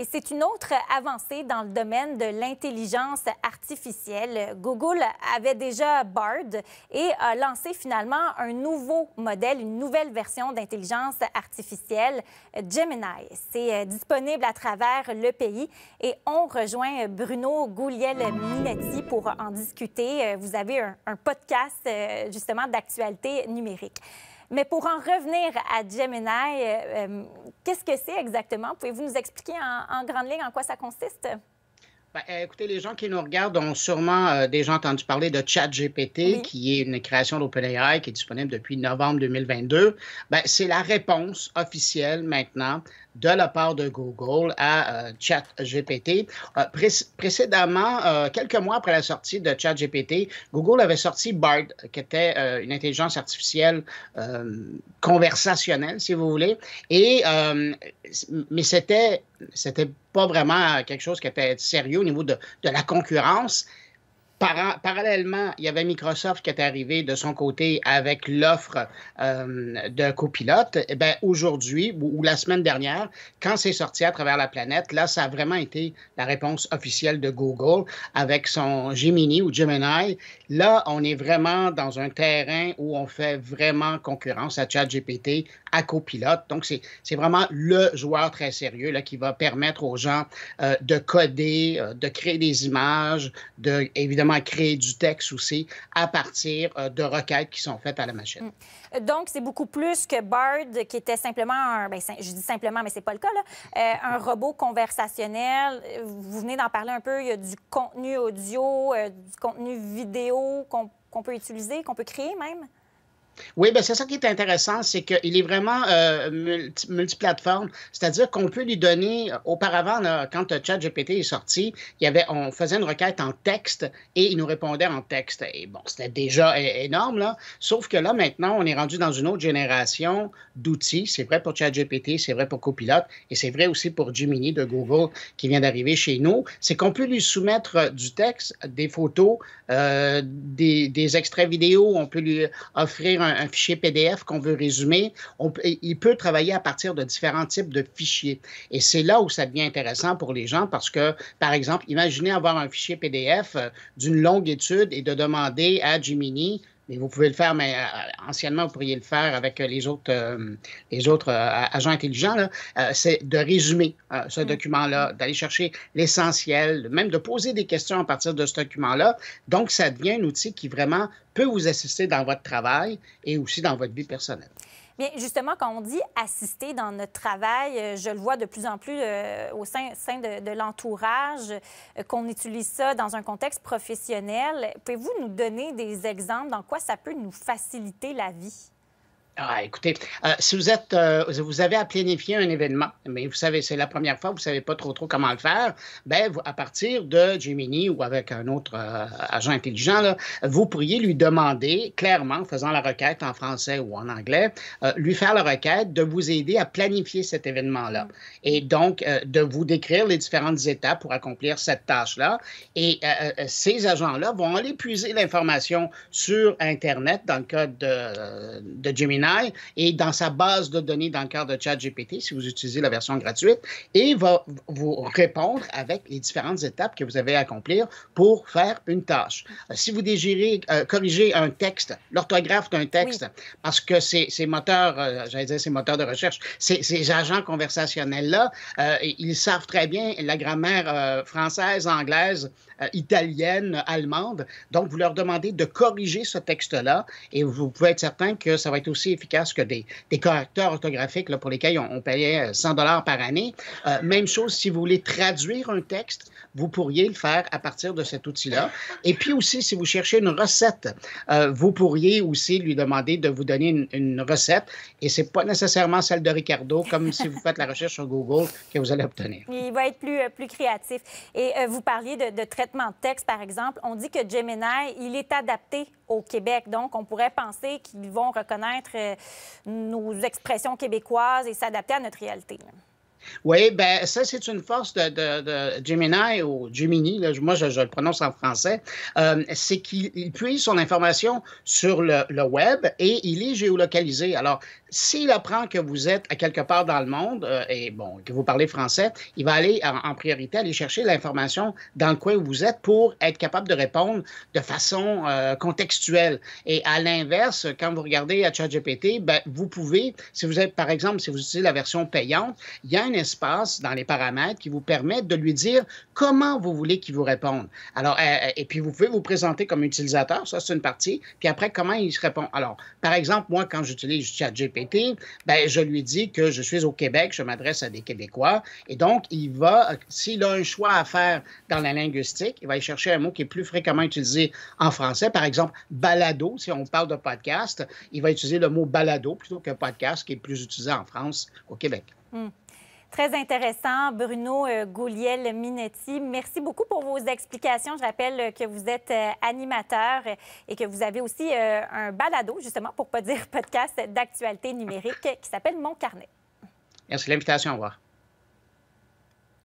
Et c'est une autre avancée dans le domaine de l'intelligence artificielle. Google avait déjà Bard et a lancé finalement un nouveau modèle, une nouvelle version d'intelligence artificielle, Gemini. C'est euh, disponible à travers le pays et on rejoint Bruno Gouliel-Minetti pour en discuter. Euh, vous avez un, un podcast euh, justement d'actualité numérique. Mais pour en revenir à Gemini, euh, euh, qu'est-ce que c'est exactement? Pouvez-vous nous expliquer en, grande ligne en quoi ça consiste? Ben, euh, écoutez, les gens qui nous regardent ont sûrement déjà entendu parler de ChatGPT, qui est une création d'OpenAI qui est disponible depuis novembre 2022. Ben, c'est la réponse officielle maintenant de la part de Google à euh, ChatGPT. Euh, précédemment, euh, quelques mois après la sortie de ChatGPT, Google avait sorti BARD, qui était une intelligence artificielle conversationnelle, si vous voulez. Et, mais c'était, c'était pas vraiment quelque chose qui était sérieux au niveau de, de la concurrence parallèlement, il y avait Microsoft qui est arrivé de son côté avec l'offre euh, de copilote. Eh ben, aujourd'hui ou, la semaine dernière, quand c'est sorti à travers la planète, là, ça a vraiment été la réponse officielle de Google avec son Gemini ou Gemini. Là, on est vraiment dans un terrain où on fait vraiment concurrence à ChatGPT, à copilote. Donc, c'est vraiment le joueur très sérieux là, qui va permettre aux gens euh, de coder, euh, de créer des images, de évidemment créer du texte aussi à partir euh, de requêtes qui sont faites à la machine. Mm. Donc, c'est beaucoup plus que Bard, qui était simplement un... Ben, je dis simplement, mais c'est pas le cas, là. Euh, un robot conversationnel. Vous venez d'en parler un peu. Il y a du contenu audio, euh, du contenu vidéo qu'on peut utiliser, qu'on peut créer même. Oui, ben c'est ça qui est intéressant, c'est qu'il est vraiment euh, multiplateforme, c'est-à-dire qu'on peut lui donner, euh, auparavant, quand euh, ChatGPT est sorti, il y avait, on faisait une requête en texte et il nous répondait en texte. Et bon, c'était déjà énorme, là. sauf que là, maintenant, on est rendu dans une autre génération d'outils. C'est vrai pour ChatGPT, c'est vrai pour Copilot et c'est vrai aussi pour Gemini de Google qui vient d'arriver chez nous. C'est qu'on peut lui soumettre du texte, des photos, des, des extraits vidéo, on peut lui offrir un un, fichier PDF qu'on veut résumer, il peut travailler à partir de différents types de fichiers. Et c'est là où ça devient intéressant pour les gens parce que, par exemple, imaginez avoir un fichier PDF euh, d'une longue étude et de demander à Jiminy mais vous pouvez le faire, mais euh, euh, anciennement, vous pourriez le faire avec euh, les autres, les autres agents intelligents, c'est de résumer ce mm. document-là, d'aller chercher l'essentiel, même de poser des questions à partir de ce document-là. Donc, ça devient un outil qui vraiment peut vous assister dans votre travail et aussi dans votre vie personnelle. Bien, justement, quand on dit assister dans notre travail, euh, je le vois de plus en plus euh, au sein, de, l'entourage, euh, qu'on utilise ça dans un contexte professionnel. Pouvez-vous nous donner des exemples dans quoi ça peut nous faciliter la vie? Ah, écoutez, euh, si vous êtes, euh, vous avez à planifier un événement, mais vous savez, c'est la première fois, vous savez pas trop trop comment le faire, ben vous, à partir de Gemini ou avec un autre euh, agent intelligent, vous pourriez lui demander clairement, en faisant la requête en français ou en anglais, lui faire la requête de vous aider à planifier cet événement-là et donc de vous décrire les différentes étapes pour accomplir cette tâche-là. Et ces agents-là vont aller puiser l'information sur Internet dans le cas de, de Gemini et dans sa base de données dans le cadre de ChatGPT, si vous utilisez la version gratuite, et va vous répondre avec les différentes étapes que vous avez à accomplir pour faire une tâche. Euh, si vous désirez euh, corriger un texte, l'orthographe d'un texte, parce que ces, ces moteurs, euh, j'allais dire ces moteurs de recherche, ces, ces agents conversationnels-là, ils savent très bien la grammaire française, anglaise, italienne, allemande. Donc, vous leur demandez de corriger ce texte-là et vous pouvez être certain que ça va être aussi efficace que des, correcteurs orthographiques pour lesquels on, on payait 100 euh, dollars par année. Euh, même chose si vous voulez traduire un texte, vous pourriez le faire à partir de cet outil-là. Et puis aussi, si vous cherchez une recette, euh, vous pourriez aussi lui demander de vous donner une, recette. Et c'est pas nécessairement celle de Ricardo, comme si vous faites la recherche sur Google que vous allez obtenir. Il va être plus, plus créatif. Et vous parliez de, de, traitement de texte, par exemple. On dit que Gemini, il est adapté au Québec. Donc, on pourrait penser qu'ils vont reconnaître euh, nos expressions québécoises et s'adapter à notre réalité. Oui, ben ça, c'est une force de, de, Gemini ou Gemini, moi je, le prononce en français, euh, c'est qu'il puise son information sur le, web et il est géolocalisé. Alors, s'il apprend que vous êtes à quelque part dans le monde euh, et bon, que vous parlez français, il va aller en, priorité aller chercher l'information dans le coin où vous êtes pour être capable de répondre de façon euh, contextuelle. Et à l'inverse, quand vous regardez à ChatGPT, ben, vous pouvez, si vous êtes, par exemple, si vous utilisez la version payante, il y a une espace dans les paramètres qui vous permettent de lui dire comment vous voulez qu'il vous réponde. Alors, euh, euh, et puis vous pouvez vous présenter comme utilisateur, ça c'est une partie, puis après comment il se répond. Alors, par exemple, moi quand j'utilise ChatGPT, ben je lui dis que je suis au Québec, je m'adresse à des Québécois, et donc il va, s'il a un choix à faire dans la linguistique, il va chercher un mot qui est plus fréquemment utilisé en français, par exemple balado. Si on parle de podcast, il va utiliser le mot balado plutôt que podcast qui est plus utilisé en France au Québec. Hmm. Très intéressant, Bruno euh, Gouliel Minetti. Merci beaucoup pour vos explications. Je rappelle euh, que vous êtes euh, animateur et que vous avez aussi un balado, justement, pour pas dire podcast d'actualité numérique qui s'appelle Mon Carnet. Merci de l'invitation. Au revoir.